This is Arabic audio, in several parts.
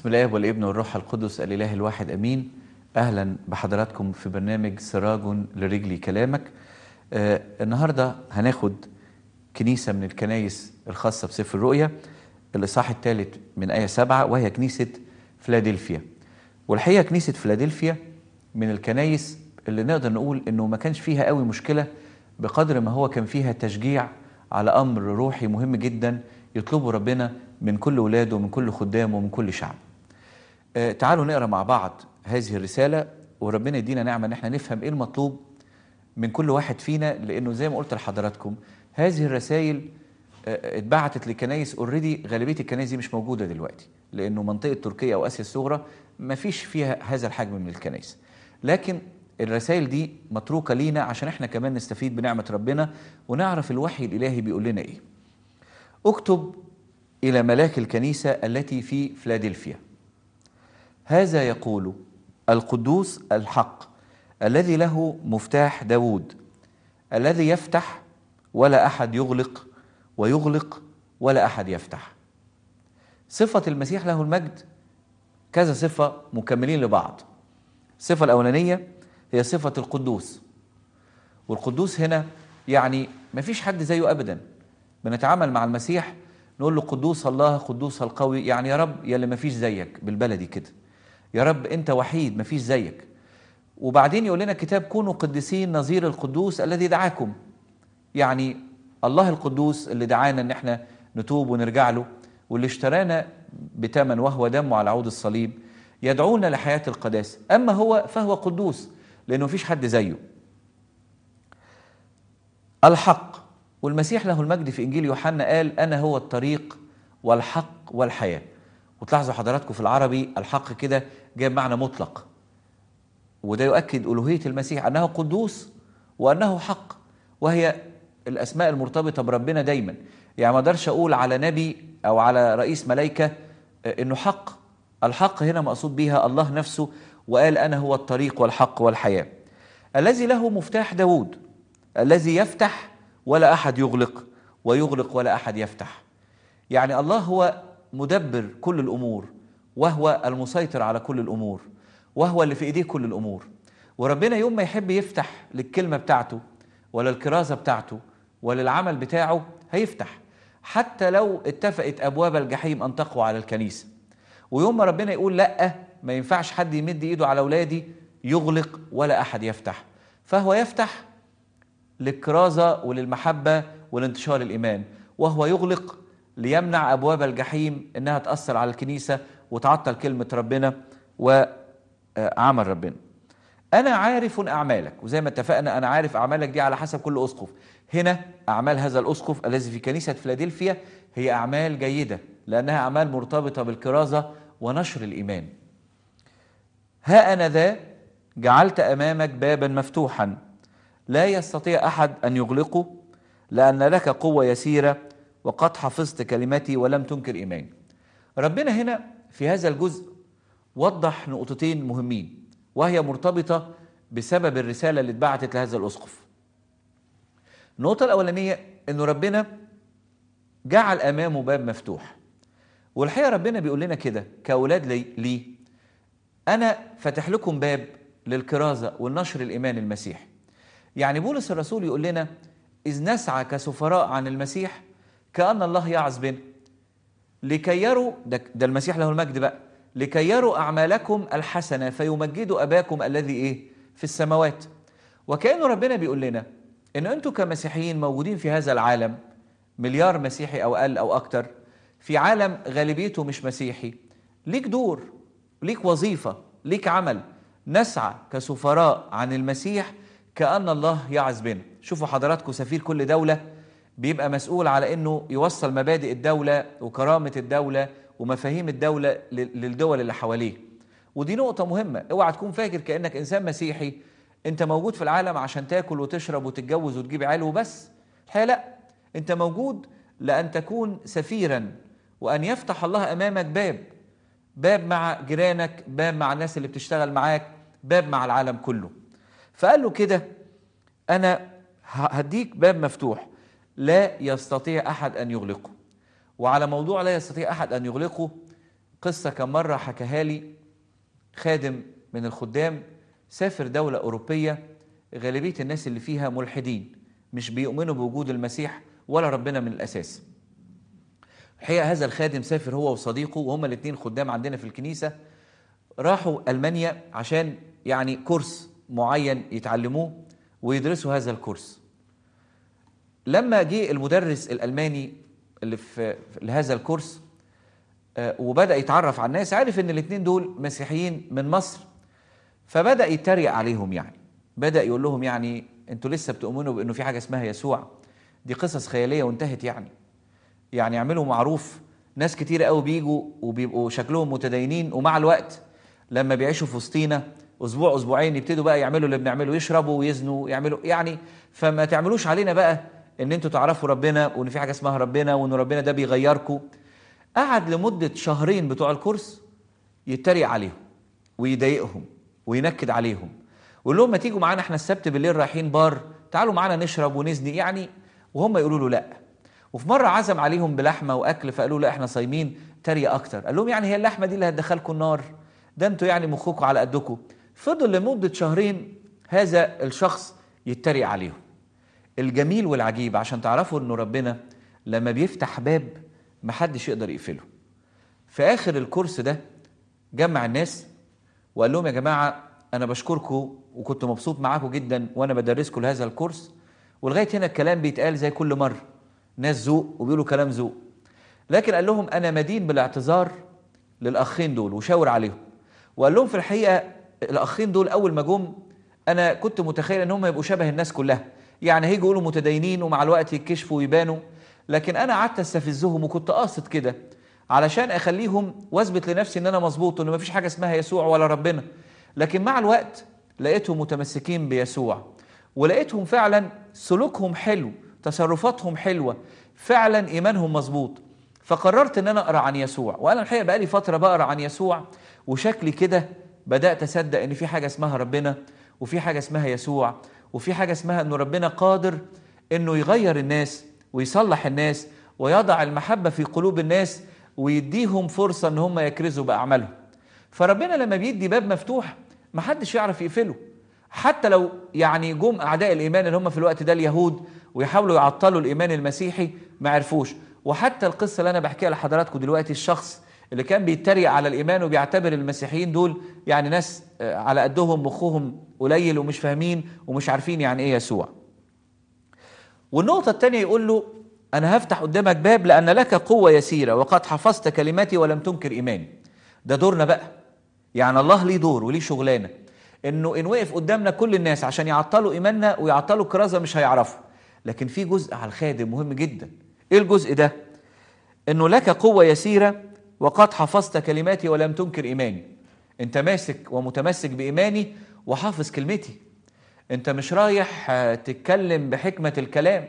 بسم الله والابن والروح القدس الاله الواحد امين اهلا بحضراتكم في برنامج سراج لرجلي كلامك آه النهارده هناخد كنيسه من الكنايس الخاصه بسفر الرؤيا الاصحاح الثالث من ايه سبعه وهي كنيسه فيلادلفيا والحقيقه كنيسه فيلادلفيا من الكنايس اللي نقدر نقول انه ما كانش فيها قوي مشكله بقدر ما هو كان فيها تشجيع على امر روحي مهم جدا يطلبه ربنا من كل ولاده ومن كل خدامه ومن كل شعب آه، تعالوا نقرا مع بعض هذه الرساله وربنا يدينا نعمه ان احنا نفهم ايه المطلوب من كل واحد فينا لانه زي ما قلت لحضراتكم هذه الرسائل آه، آه، اتبعتت لكنايس اوريدي غالبيه الكنايس دي مش موجوده دلوقتي لانه منطقه تركيا او اسيا الصغرى ما فيش فيها هذا الحجم من الكنايس لكن الرسائل دي متروكه لينا عشان احنا كمان نستفيد بنعمه ربنا ونعرف الوحي الالهي بيقول لنا ايه اكتب الى ملاك الكنيسه التي في فلادلفيا هذا يقول القدوس الحق الذي له مفتاح داود الذي يفتح ولا أحد يغلق ويغلق ولا أحد يفتح صفة المسيح له المجد كذا صفة مكملين لبعض الصفة الأولانية هي صفة القدوس والقدوس هنا يعني ما فيش حد زيه أبدا بنتعامل مع المسيح نقول له قدوس الله قدوس القوي يعني يا رب يا اللي ما فيش زيك بالبلدي كده يا رب أنت وحيد مفيش زيك وبعدين يقول لنا الكتاب كونوا قديسين نظير القدوس الذي دعاكم يعني الله القدوس اللي دعانا ان احنا نتوب ونرجع له واللي اشترانا بثمن وهو دمه على عود الصليب يدعونا لحياة القداسة أما هو فهو قدوس لأنه مفيش حد زيه الحق والمسيح له المجد في إنجيل يوحنا قال أنا هو الطريق والحق والحياة وتلاحظوا حضراتكم في العربي الحق كده جاء بمعنى مطلق وده يؤكد ألوهية المسيح أنه قدوس وأنه حق وهي الأسماء المرتبطة بربنا دايما يعني ما اقدرش أقول على نبي أو على رئيس ملائكة آه، أنه حق الحق هنا مقصود بها الله نفسه وقال أنا هو الطريق والحق والحياة الذي له مفتاح داود الذي يفتح ولا أحد يغلق ويغلق ولا أحد يفتح يعني الله هو مدبر كل الأمور وهو المسيطر على كل الأمور وهو اللي في إيديه كل الأمور وربنا يوم ما يحب يفتح للكلمة بتاعته ولا الكرازة بتاعته ولا العمل بتاعه هيفتح حتى لو اتفقت أبواب الجحيم أن تقوى على الكنيسة ويوم ما ربنا يقول لأ ما ينفعش حد يمد إيده على أولادي يغلق ولا أحد يفتح فهو يفتح للكرازة وللمحبة ولانتشار الإيمان وهو يغلق ليمنع أبواب الجحيم إنها تأثر على الكنيسة وتعطل كلمة ربنا وعمل ربنا أنا عارف أعمالك وزي ما اتفقنا أنا عارف أعمالك دي على حسب كل أسقف هنا أعمال هذا الأسقف الذي في كنيسة فيلادلفيا هي أعمال جيدة لأنها أعمال مرتبطة بالكرازة ونشر الإيمان ها أنا ذا جعلت أمامك بابا مفتوحا لا يستطيع أحد أن يغلقه لأن لك قوة يسيرة وقد حفظت كلماتي ولم تنكر إيماني ربنا هنا في هذا الجزء وضح نقطتين مهمين وهي مرتبطة بسبب الرسالة اللي اتبعتت لهذا الأسقف النقطة الأولانية أنه ربنا جعل أمامه باب مفتوح والحقيقة ربنا بيقول لنا كده كأولاد لي, لي أنا فاتح لكم باب للكرازة والنشر الإيمان المسيحي يعني بولس الرسول يقول لنا إذ نسعى كسفراء عن المسيح كأن الله يعظ بنا لكي يروا ده, ده المسيح له المجد بقى لكي يروا أعمالكم الحسنة فيمجدوا أباكم الذي إيه في السماوات وكأنه ربنا بيقول لنا إن انتم كمسيحيين موجودين في هذا العالم مليار مسيحي أو أقل أو أكتر في عالم غالبيته مش مسيحي ليك دور ليك وظيفة ليك عمل نسعى كسفراء عن المسيح كأن الله يعز بنا شوفوا حضراتكم سفير كل دولة بيبقى مسؤول على انه يوصل مبادئ الدوله وكرامه الدوله ومفاهيم الدوله للدول اللي حواليه ودي نقطه مهمه اوعى تكون فاكر كانك انسان مسيحي انت موجود في العالم عشان تاكل وتشرب وتتجوز وتجيب عيال وبس الحقيقه لا انت موجود لان تكون سفيرا وان يفتح الله امامك باب باب مع جيرانك باب مع الناس اللي بتشتغل معاك باب مع العالم كله فقال له كده انا هديك باب مفتوح لا يستطيع أحد أن يغلقه وعلى موضوع لا يستطيع أحد أن يغلقه قصة كم مرة حكاها لي خادم من الخدام سافر دولة أوروبية غالبية الناس اللي فيها ملحدين مش بيؤمنوا بوجود المسيح ولا ربنا من الأساس الحقيقة هذا الخادم سافر هو وصديقه وهما الاثنين خدام عندنا في الكنيسة راحوا ألمانيا عشان يعني كورس معين يتعلموه ويدرسوا هذا الكورس لما جه المدرس الالماني اللي في لهذا الكورس آه، وبدا يتعرف على الناس عارف ان الاثنين دول مسيحيين من مصر فبدا يتريق عليهم يعني بدا يقول لهم يعني انتوا لسه بتؤمنوا بانه في حاجه اسمها يسوع دي قصص خياليه وانتهت يعني يعني اعملوا معروف ناس كتير قوي بيجوا وبيبقوا شكلهم متدينين ومع الوقت لما بيعيشوا في وسطينا اسبوع اسبوعين يبتدوا بقى يعملوا اللي بنعمله يشربوا ويزنوا يعملوا يعني فما تعملوش علينا بقى ان انتوا تعرفوا ربنا وان في حاجه اسمها ربنا وان ربنا ده بيغيركم قعد لمده شهرين بتوع الكورس يتريق عليهم ويضايقهم وينكد عليهم ويقول لهم ما تيجوا معانا احنا السبت بالليل رايحين بار تعالوا معانا نشرب ونزني يعني وهم يقولوا له لا وفي مره عزم عليهم بلحمه واكل فقالوا لا احنا صايمين تريق اكتر قال لهم يعني هي اللحمه دي اللي هتدخلكم النار ده انتوا يعني مخكم على قدكم فضل لمده شهرين هذا الشخص يتريق عليهم الجميل والعجيب عشان تعرفوا انه ربنا لما بيفتح باب محدش يقدر يقفله في اخر الكورس ده جمع الناس وقال لهم يا جماعه انا بشكركم وكنت مبسوط معاكم جدا وانا بدرسكم لهذا الكورس ولغايه هنا الكلام بيتقال زي كل مره ناس ذوق وبيقولوا كلام ذوق لكن قال لهم انا مدين بالاعتذار للاخين دول وشاور عليهم وقال لهم في الحقيقه الاخين دول اول ما جم انا كنت متخيل ان هم يبقوا شبه الناس كلها يعني هيجوا يقولوا متدينين ومع الوقت يتكشفوا ويبانوا لكن انا قعدت استفزهم وكنت قاصد كده علشان اخليهم واثبت لنفسي ان انا مظبوط وان مفيش حاجه اسمها يسوع ولا ربنا لكن مع الوقت لقيتهم متمسكين بيسوع ولقيتهم فعلا سلوكهم حلو تصرفاتهم حلوه فعلا ايمانهم مظبوط فقررت ان انا اقرا عن يسوع وانا الحقيقه بقالي فتره بقرا عن يسوع وشكلي كده بدات اصدق ان في حاجه اسمها ربنا وفي حاجه اسمها يسوع وفي حاجه اسمها انه ربنا قادر انه يغير الناس ويصلح الناس ويضع المحبه في قلوب الناس ويديهم فرصه ان هم يكرزوا باعمالهم فربنا لما بيدي باب مفتوح محدش يعرف يقفله حتى لو يعني جم اعداء الايمان اللي هم في الوقت ده اليهود ويحاولوا يعطلوا الايمان المسيحي ما عرفوش وحتى القصه اللي انا بحكيها لحضراتكم دلوقتي الشخص اللي كان بيتريق على الإيمان وبيعتبر المسيحيين دول يعني ناس آه، على قدهم مخهم قليل ومش فاهمين ومش عارفين يعني إيه يسوع والنقطة الثانية يقول له أنا هفتح قدامك باب لأن لك قوة يسيرة وقد حفظت كلماتي ولم تنكر إيماني ده دورنا بقى يعني الله ليه دور وليه شغلانة إنه إن وقف قدامنا كل الناس عشان يعطلوا إيماننا ويعطلوا الكرازة مش هيعرفوا لكن في جزء على الخادم مهم جدا إيه الجزء ده؟ إنه لك قوة يسيرة وقد حفظت كلماتي ولم تنكر إيماني أنت ماسك ومتمسك بإيماني وحافظ كلمتي أنت مش رايح آه، تتكلم بحكمة الكلام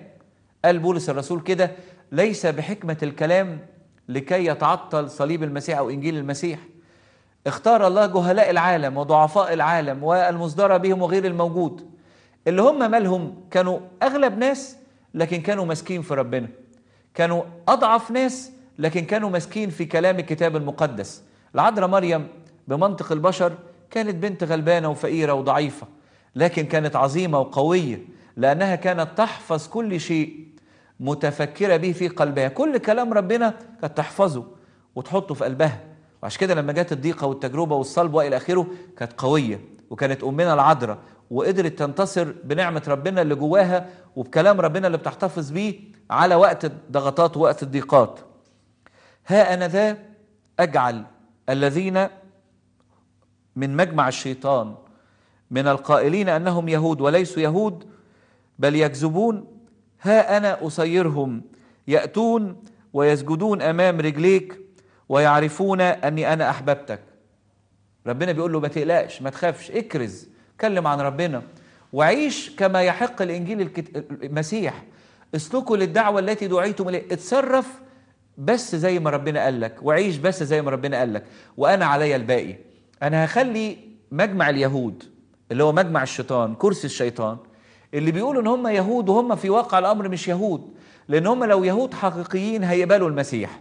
قال بولس الرسول كده ليس بحكمة الكلام لكي يتعطل صليب المسيح أو إنجيل المسيح اختار الله جهلاء العالم وضعفاء العالم والمصدرة بهم وغير الموجود اللي هم مالهم كانوا أغلب ناس لكن كانوا ماسكين في ربنا كانوا أضعف ناس لكن كانوا ماسكين في كلام الكتاب المقدس العذراء مريم بمنطق البشر كانت بنت غلبانة وفقيرة وضعيفة لكن كانت عظيمة وقوية لأنها كانت تحفظ كل شيء متفكرة به في قلبها كل كلام ربنا كانت تحفظه وتحطه في قلبها وعشان كده لما جت الضيقة والتجربة والصلب وإلى آخره كانت قوية وكانت أمنا العذراء وقدرت تنتصر بنعمة ربنا اللي جواها وبكلام ربنا اللي بتحتفظ بيه على وقت الضغطات ووقت الضيقات ها أنا ذا أجعل الذين من مجمع الشيطان من القائلين أنهم يهود وليسوا يهود بل يكذبون ها أنا أصيرهم يأتون ويسجدون أمام رجليك ويعرفون أني أنا أحببتك ربنا بيقول له ما تقلقش ما تخافش اكرز كلم عن ربنا وعيش كما يحق الإنجيل المسيح اسلكوا للدعوة التي دعيتم إليه اتصرف بس زي ما ربنا قال لك وعيش بس زي ما ربنا قال لك وانا عليا الباقي انا هخلي مجمع اليهود اللي هو مجمع الشيطان كرسي الشيطان اللي بيقولوا ان هم يهود وهم في واقع الامر مش يهود لان هم لو يهود حقيقيين هيقبلوا المسيح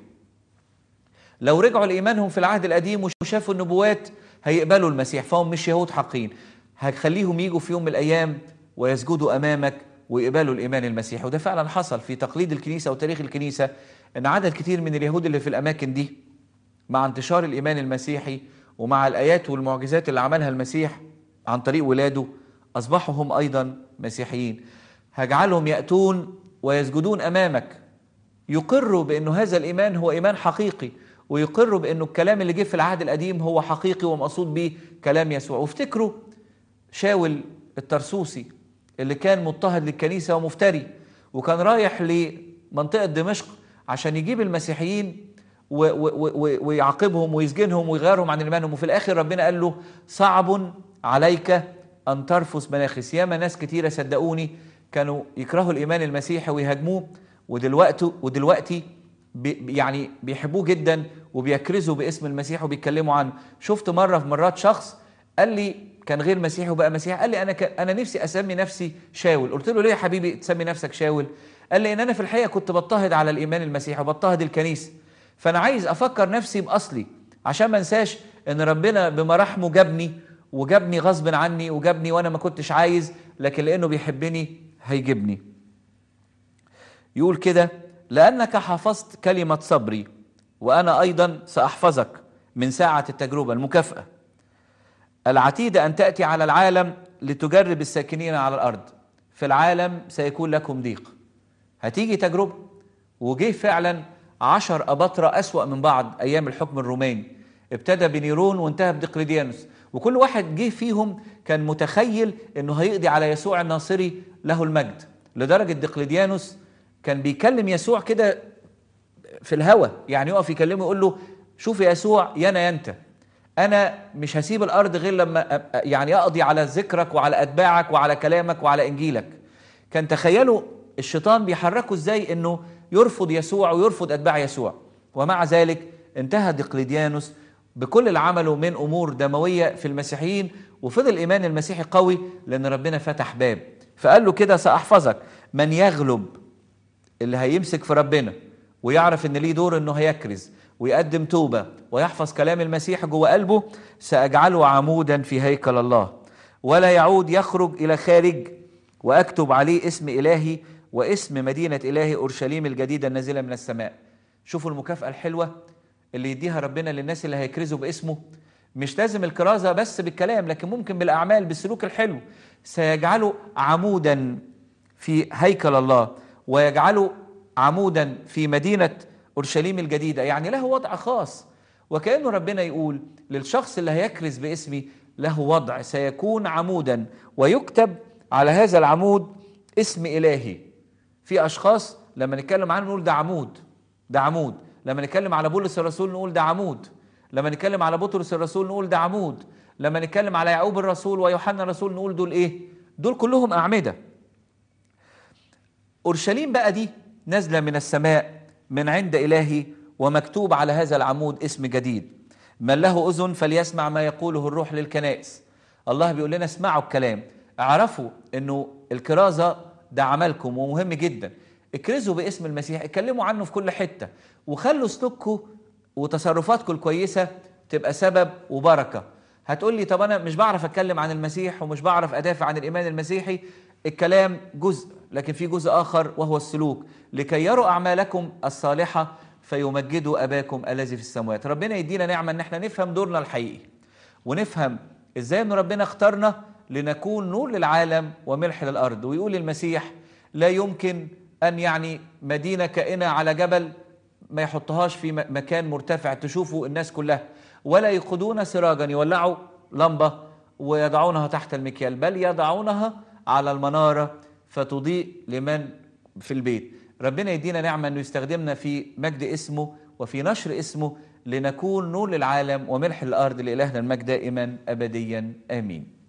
لو رجعوا لايمانهم في العهد القديم وشافوا النبوات هيقبلوا المسيح فهم مش يهود حقيقيين هخليهم يجوا في يوم من الايام ويسجدوا امامك ويقبلوا الايمان المسيحي وده فعلا حصل في تقليد الكنيسه وتاريخ الكنيسه ان عدد كتير من اليهود اللي في الاماكن دي مع انتشار الايمان المسيحي ومع الايات والمعجزات اللي عملها المسيح عن طريق ولاده اصبحوا هم ايضا مسيحيين هجعلهم ياتون ويسجدون امامك يقروا بانه هذا الايمان هو ايمان حقيقي ويقروا بانه الكلام اللي جه في العهد القديم هو حقيقي ومقصود به كلام يسوع وافتكروا شاول الترسوسي اللي كان مضطهد للكنيسه ومفتري وكان رايح لمنطقه دمشق عشان يجيب المسيحيين ويعاقبهم ويسجنهم ويغيرهم عن ايمانهم وفي الاخر ربنا قال له صعب عليك ان ترفس مناخس ياما ناس كتيره صدقوني كانوا يكرهوا الايمان المسيحي ويهاجموه ودلوقتي ودلوقتي بي يعني بيحبوه جدا وبيكرزوا باسم المسيح وبيتكلموا عنه شفت مره في مرات شخص قال لي كان غير مسيحي وبقى مسيحي قال لي انا انا نفسي اسمي نفسي شاول قلت له ليه يا حبيبي تسمي نفسك شاول قال لي ان انا في الحقيقه كنت بضطهد على الايمان المسيحي وبضطهد الكنيسه فانا عايز افكر نفسي باصلي عشان ما انساش ان ربنا بمراحمه جابني وجابني غصب عني وجابني وانا ما كنتش عايز لكن لانه بيحبني هيجيبني يقول كده لانك حفظت كلمه صبري وانا ايضا ساحفظك من ساعه التجربه المكافاه العتيد ان تاتي على العالم لتجرب الساكنين على الارض في العالم سيكون لكم ضيق هتيجي تجربة وجه فعلا عشر أباطرة أسوأ من بعض أيام الحكم الروماني ابتدى بنيرون وانتهى بديقليديانوس وكل واحد جه فيهم كان متخيل انه هيقضي على يسوع الناصري له المجد لدرجة ديقليديانوس كان بيكلم يسوع كده في الهوا يعني يقف يكلمه يقول له شوف يا يسوع يا انت انا مش هسيب الارض غير لما يعني اقضي على ذكرك وعلى اتباعك وعلى كلامك وعلى انجيلك كان تخيلوا الشيطان بيحركه ازاي انه يرفض يسوع ويرفض اتباع يسوع ومع ذلك انتهى ديقليديانوس بكل اللي عمله من امور دمويه في المسيحيين وفضل الايمان المسيحي قوي لان ربنا فتح باب فقال له كده ساحفظك من يغلب اللي هيمسك في ربنا ويعرف ان ليه دور انه هيكرز ويقدم توبه ويحفظ كلام المسيح جوه قلبه ساجعله عمودا في هيكل الله ولا يعود يخرج الى خارج واكتب عليه اسم الهي واسم مدينة إله أورشليم الجديدة النازلة من السماء شوفوا المكافأة الحلوة اللي يديها ربنا للناس اللي هيكرزوا باسمه مش لازم الكرازة بس بالكلام لكن ممكن بالأعمال بالسلوك الحلو سيجعله عمودا في هيكل الله ويجعله عمودا في مدينة أورشليم الجديدة يعني له وضع خاص وكأنه ربنا يقول للشخص اللي هيكرز باسمي له وضع سيكون عمودا ويكتب على هذا العمود اسم إلهي في اشخاص لما نتكلم عنه نقول ده عمود ده عمود لما نتكلم على بولس الرسول نقول ده عمود لما نتكلم على بطرس الرسول نقول ده عمود لما نتكلم على يعقوب الرسول ويوحنا الرسول نقول دول ايه دول كلهم اعمده اورشليم بقى دي نازله من السماء من عند الهي ومكتوب على هذا العمود اسم جديد من له اذن فليسمع ما يقوله الروح للكنائس الله بيقول لنا اسمعوا الكلام اعرفوا انه الكرازه ده عملكم ومهم جدا اكرزوا باسم المسيح اتكلموا عنه في كل حتة وخلوا سلوككم وتصرفاتكم الكويسة تبقى سبب وبركة هتقول لي طب انا مش بعرف اتكلم عن المسيح ومش بعرف ادافع عن الايمان المسيحي الكلام جزء لكن في جزء اخر وهو السلوك لكي يروا اعمالكم الصالحه فيمجدوا اباكم الذي في السماوات ربنا يدينا نعمه ان احنا نفهم دورنا الحقيقي ونفهم ازاي ان ربنا اختارنا لنكون نور للعالم وملح للأرض ويقول المسيح لا يمكن أن يعني مدينة كائنة على جبل ما يحطهاش في مكان مرتفع تشوفه الناس كلها ولا يقودون سراجا يولعوا لمبة ويضعونها تحت المكيال بل يضعونها على المنارة فتضيء لمن في البيت ربنا يدينا نعمة أنه يستخدمنا في مجد اسمه وفي نشر اسمه لنكون نور للعالم وملح الأرض لإلهنا المجد دائما أبديا آمين